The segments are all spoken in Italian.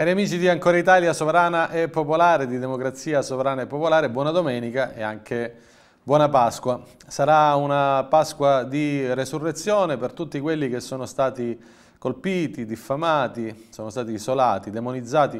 Cari amici di Ancora Italia Sovrana e Popolare, di Democrazia Sovrana e Popolare, buona domenica e anche buona Pasqua. Sarà una Pasqua di resurrezione per tutti quelli che sono stati colpiti, diffamati, sono stati isolati, demonizzati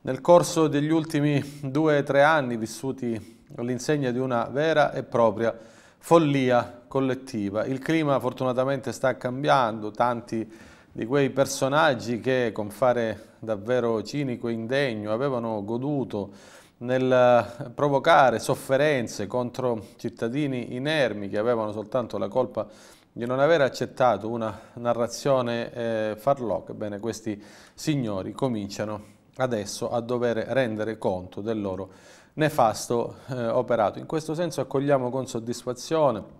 nel corso degli ultimi due o tre anni vissuti all'insegna di una vera e propria follia collettiva. Il clima fortunatamente sta cambiando, tanti di quei personaggi che con fare davvero cinico e indegno avevano goduto nel eh, provocare sofferenze contro cittadini inermi che avevano soltanto la colpa di non aver accettato una narrazione eh, farlocca, ebbene questi signori cominciano adesso a dover rendere conto del loro nefasto eh, operato. In questo senso accogliamo con soddisfazione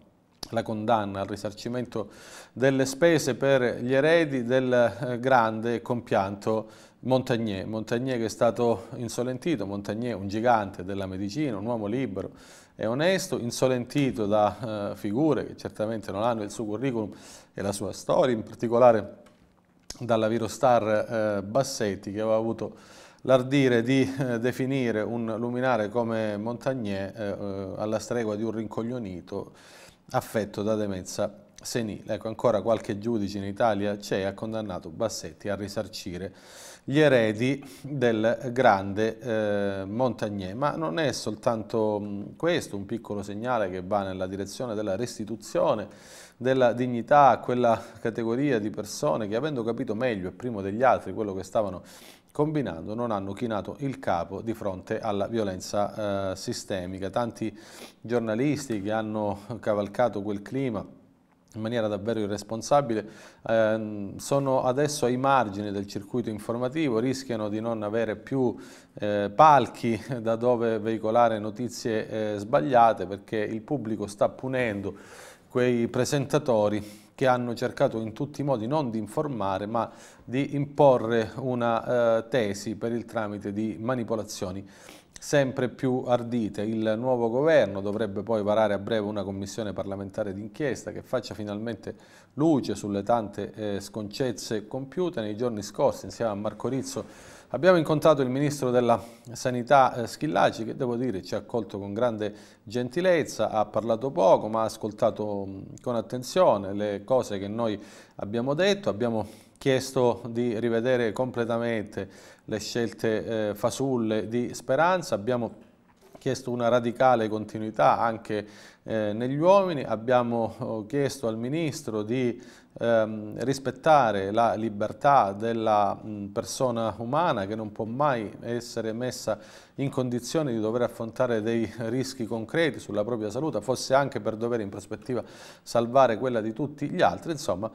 la condanna al risarcimento delle spese per gli eredi del eh, grande compianto Montagnier. Montagnier che è stato insolentito, Montagnier un gigante della medicina, un uomo libero e onesto, insolentito da eh, figure che certamente non hanno il suo curriculum e la sua storia, in particolare dalla virostar eh, Bassetti che aveva avuto l'ardire di definire un luminare come Montagnier alla stregua di un rincoglionito affetto da demenza senile. Ecco, ancora qualche giudice in Italia c'è ha condannato Bassetti a risarcire gli eredi del grande eh, Montagnier. Ma non è soltanto mm, questo un piccolo segnale che va nella direzione della restituzione della dignità a quella categoria di persone che avendo capito meglio e primo degli altri quello che stavano combinando non hanno chinato il capo di fronte alla violenza eh, sistemica. Tanti giornalisti che hanno cavalcato quel clima in maniera davvero irresponsabile, eh, sono adesso ai margini del circuito informativo, rischiano di non avere più eh, palchi da dove veicolare notizie eh, sbagliate perché il pubblico sta punendo quei presentatori che hanno cercato in tutti i modi non di informare ma di imporre una eh, tesi per il tramite di manipolazioni sempre più ardite. Il nuovo governo dovrebbe poi varare a breve una commissione parlamentare d'inchiesta che faccia finalmente luce sulle tante eh, sconcezze compiute nei giorni scorsi insieme a Marco Rizzo Abbiamo incontrato il Ministro della Sanità eh, Schillaci che devo dire ci ha accolto con grande gentilezza, ha parlato poco ma ha ascoltato mm, con attenzione le cose che noi abbiamo detto, abbiamo chiesto di rivedere completamente le scelte eh, fasulle di Speranza, abbiamo chiesto una radicale continuità anche eh, negli uomini, abbiamo eh, chiesto al Ministro di ehm, rispettare la libertà della mh, persona umana che non può mai essere messa in condizione di dover affrontare dei rischi concreti sulla propria salute, fosse anche per dover in prospettiva salvare quella di tutti gli altri, insomma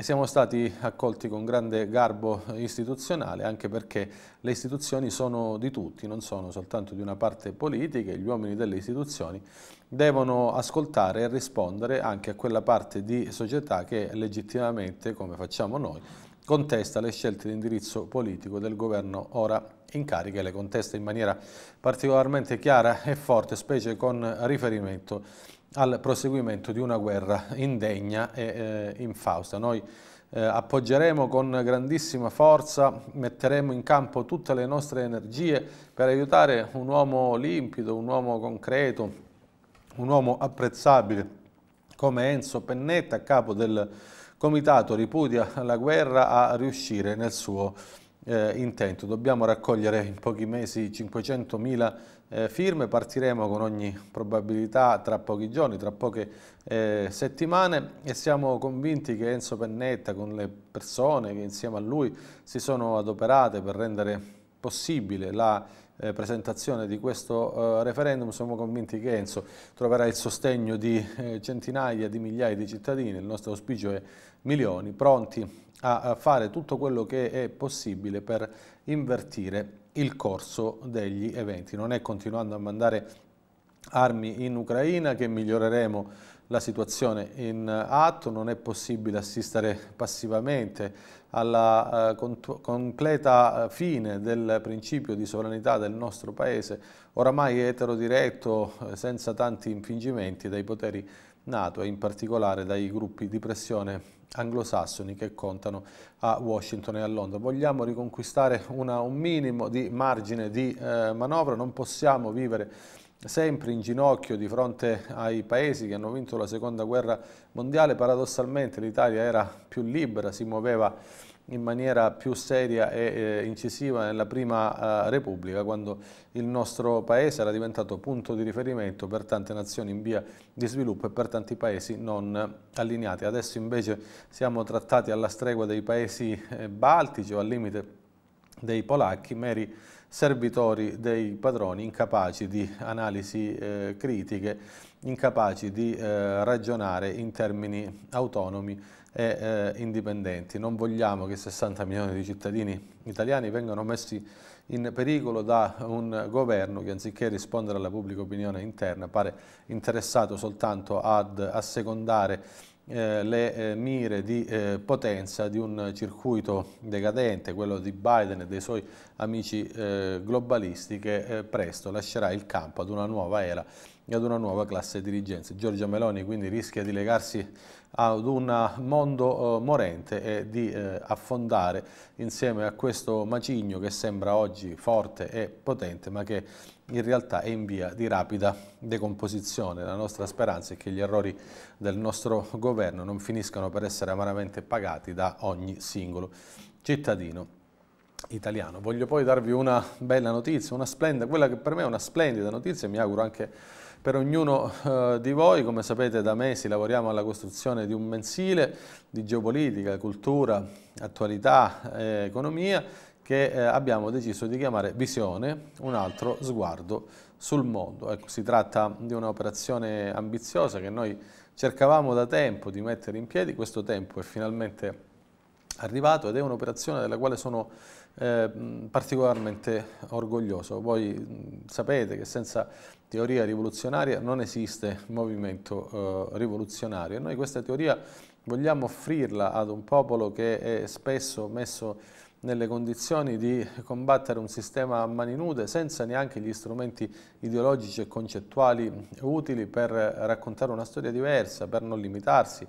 siamo stati accolti con grande garbo istituzionale anche perché le istituzioni sono di tutti, non sono soltanto di una parte politica, gli uomini delle istituzioni devono ascoltare e rispondere anche a quella parte di società che legittimamente, come facciamo noi, contesta le scelte di indirizzo politico del governo ora in carica e le contesta in maniera particolarmente chiara e forte, specie con riferimento al proseguimento di una guerra indegna e eh, infausta. Noi eh, appoggeremo con grandissima forza, metteremo in campo tutte le nostre energie per aiutare un uomo limpido, un uomo concreto, un uomo apprezzabile come Enzo Pennetta, capo del Comitato Ripudia la Guerra, a riuscire nel suo eh, intento. Dobbiamo raccogliere in pochi mesi 500.000 eh, firme, partiremo con ogni probabilità tra pochi giorni, tra poche eh, settimane e siamo convinti che Enzo Pennetta con le persone che insieme a lui si sono adoperate per rendere possibile la eh, presentazione di questo eh, referendum siamo convinti che Enzo troverà il sostegno di eh, centinaia di migliaia di cittadini, il nostro auspicio è milioni, pronti a, a fare tutto quello che è possibile per invertire il corso degli eventi. Non è continuando a mandare armi in Ucraina che miglioreremo la situazione in atto, non è possibile assistere passivamente alla eh, completa eh, fine del principio di sovranità del nostro Paese, oramai eterodiretto, eh, senza tanti infingimenti dai poteri NATO e in particolare dai gruppi di pressione anglosassoni che contano a Washington e a Londra. Vogliamo riconquistare una, un minimo di margine di eh, manovra, non possiamo vivere sempre in ginocchio di fronte ai paesi che hanno vinto la seconda guerra mondiale, paradossalmente l'Italia era più libera, si muoveva in maniera più seria e eh, incisiva nella prima eh, Repubblica, quando il nostro paese era diventato punto di riferimento per tante nazioni in via di sviluppo e per tanti paesi non allineati. Adesso invece siamo trattati alla stregua dei paesi eh, baltici o al limite dei polacchi, meri servitori dei padroni incapaci di analisi eh, critiche, incapaci di eh, ragionare in termini autonomi e eh, indipendenti. Non vogliamo che 60 milioni di cittadini italiani vengano messi in pericolo da un governo che anziché rispondere alla pubblica opinione interna pare interessato soltanto ad assecondare eh, le eh, mire di eh, potenza di un circuito decadente, quello di Biden e dei suoi amici eh, globalisti che eh, presto lascerà il campo ad una nuova era ad una nuova classe dirigenza. Giorgia Meloni quindi rischia di legarsi ad un mondo eh, morente e di eh, affondare insieme a questo macigno che sembra oggi forte e potente ma che in realtà è in via di rapida decomposizione. La nostra speranza è che gli errori del nostro governo non finiscano per essere amaramente pagati da ogni singolo cittadino italiano. Voglio poi darvi una bella notizia, una splendida, quella che per me è una splendida notizia e mi auguro anche per ognuno eh, di voi, come sapete da mesi lavoriamo alla costruzione di un mensile di geopolitica, cultura, attualità e eh, economia che eh, abbiamo deciso di chiamare Visione, un altro sguardo sul mondo. Ecco, si tratta di un'operazione ambiziosa che noi cercavamo da tempo di mettere in piedi, questo tempo è finalmente arrivato ed è un'operazione della quale sono eh, particolarmente orgoglioso. Voi sapete che senza teoria rivoluzionaria non esiste movimento eh, rivoluzionario e noi questa teoria vogliamo offrirla ad un popolo che è spesso messo nelle condizioni di combattere un sistema a mani nude senza neanche gli strumenti ideologici e concettuali utili per raccontare una storia diversa, per non limitarsi,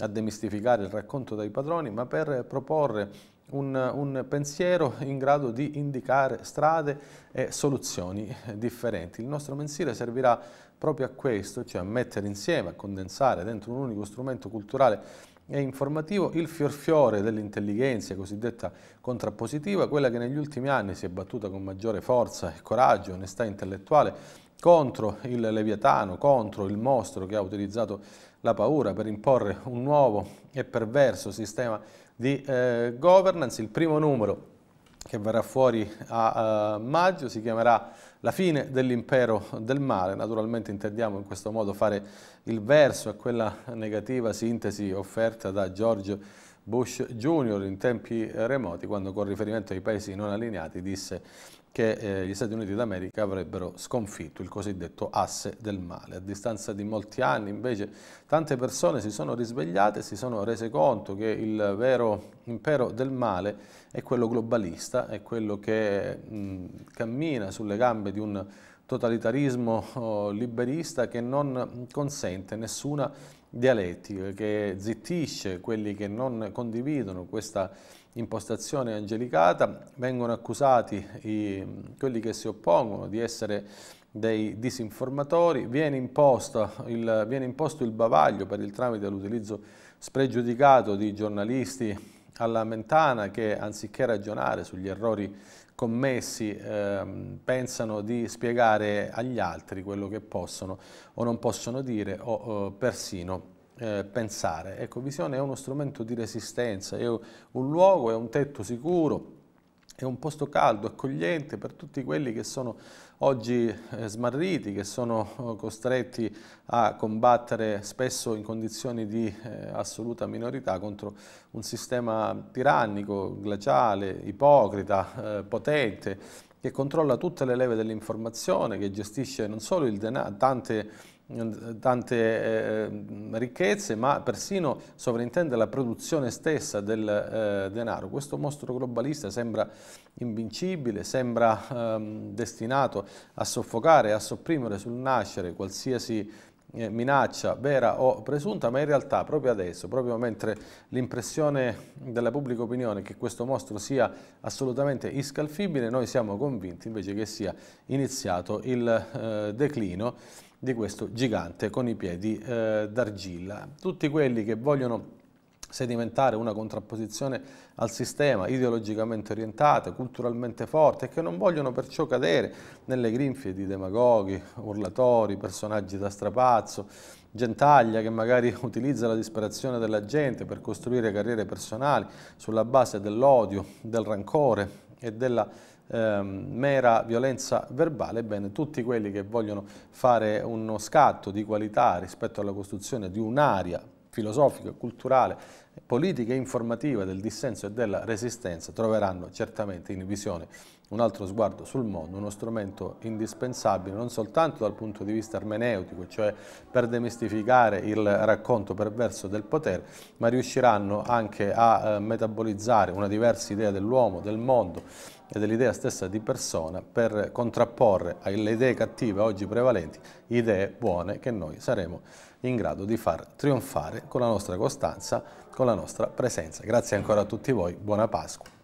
a demistificare il racconto dai padroni, ma per proporre un, un, pensiero in grado di indicare strade e soluzioni differenti. Il nostro mensile servirà proprio a questo, cioè a mettere insieme, a condensare dentro un unico strumento culturale e informativo il fiorfiore dell'intelligenza cosiddetta contrappositiva, quella che negli ultimi anni si è battuta con maggiore forza e coraggio, onestà intellettuale, contro il leviatano, contro il mostro che ha utilizzato la paura per imporre un nuovo e perverso sistema di eh, governance. Il primo numero che verrà fuori a uh, maggio, si chiamerà La fine dell'impero del male. Naturalmente intendiamo in questo modo fare il verso a quella negativa sintesi offerta da George Bush Jr. in tempi eh, remoti, quando con riferimento ai paesi non allineati disse che eh, gli Stati Uniti d'America avrebbero sconfitto il cosiddetto asse del male. A distanza di molti anni invece tante persone si sono risvegliate e si sono rese conto che il vero impero del male è quello globalista, è quello che mh, cammina sulle gambe di un totalitarismo oh, liberista che non consente nessuna dialettica, che zittisce quelli che non condividono questa impostazione angelicata, vengono accusati i, quelli che si oppongono di essere dei disinformatori, viene imposto il, viene imposto il bavaglio per il tramite dell'utilizzo spregiudicato di giornalisti alla mentana che anziché ragionare sugli errori commessi eh, pensano di spiegare agli altri quello che possono o non possono dire o eh, persino eh, pensare. Ecco, visione è uno strumento di resistenza, è un luogo, è un tetto sicuro, è un posto caldo, accogliente per tutti quelli che sono oggi eh, smarriti, che sono eh, costretti a combattere spesso in condizioni di assoluta minorità contro un sistema tirannico, glaciale, ipocrita, potente, che controlla tutte le leve dell'informazione, che gestisce non solo il denaro, tante tante eh, ricchezze, ma persino sovrintende la produzione stessa del eh, denaro. Questo mostro globalista sembra invincibile, sembra ehm, destinato a soffocare, a sopprimere sul nascere qualsiasi eh, minaccia vera o presunta, ma in realtà proprio adesso, proprio mentre l'impressione della pubblica opinione è che questo mostro sia assolutamente iscalfibile, noi siamo convinti invece che sia iniziato il eh, declino di questo gigante con i piedi eh, d'argilla. Tutti quelli che vogliono sedimentare una contrapposizione al sistema ideologicamente orientata, culturalmente forte e che non vogliono perciò cadere nelle grinfie di demagoghi, urlatori, personaggi da strapazzo, gentaglia che magari utilizza la disperazione della gente per costruire carriere personali sulla base dell'odio, del rancore e della ehm, mera violenza verbale, ebbene tutti quelli che vogliono fare uno scatto di qualità rispetto alla costruzione di un'area filosofica, culturale, politica e informativa del dissenso e della resistenza troveranno certamente in visione un altro sguardo sul mondo, uno strumento indispensabile non soltanto dal punto di vista ermeneutico, cioè per demistificare il racconto perverso del potere, ma riusciranno anche a eh, metabolizzare una diversa idea dell'uomo, del mondo e dell'idea stessa di persona per contrapporre alle idee cattive oggi prevalenti idee buone che noi saremo in grado di far trionfare con la nostra costanza, con la nostra presenza. Grazie ancora a tutti voi, buona Pasqua.